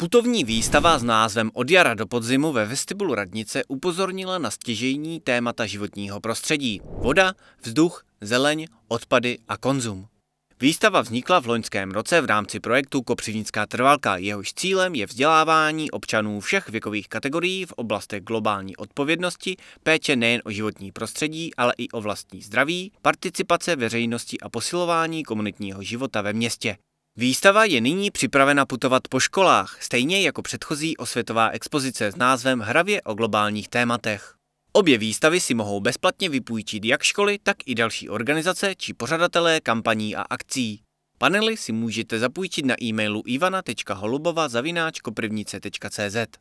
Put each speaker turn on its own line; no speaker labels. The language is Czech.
Putovní výstava s názvem Od jara do podzimu ve vestibulu radnice upozornila na stěžejní témata životního prostředí. Voda, vzduch, zeleň, odpady a konzum. Výstava vznikla v loňském roce v rámci projektu Kopřivnická trvalka. Jehož cílem je vzdělávání občanů všech věkových kategorií v oblastech globální odpovědnosti, péče nejen o životní prostředí, ale i o vlastní zdraví, participace veřejnosti a posilování komunitního života ve městě. Výstava je nyní připravena putovat po školách, stejně jako předchozí osvětová expozice s názvem Hravě o globálních tématech. Obě výstavy si mohou bezplatně vypůjčit jak školy, tak i další organizace či pořadatelé kampaní a akcí. Panely si můžete zapůjčit na e-mailu ivana.holubova.cz.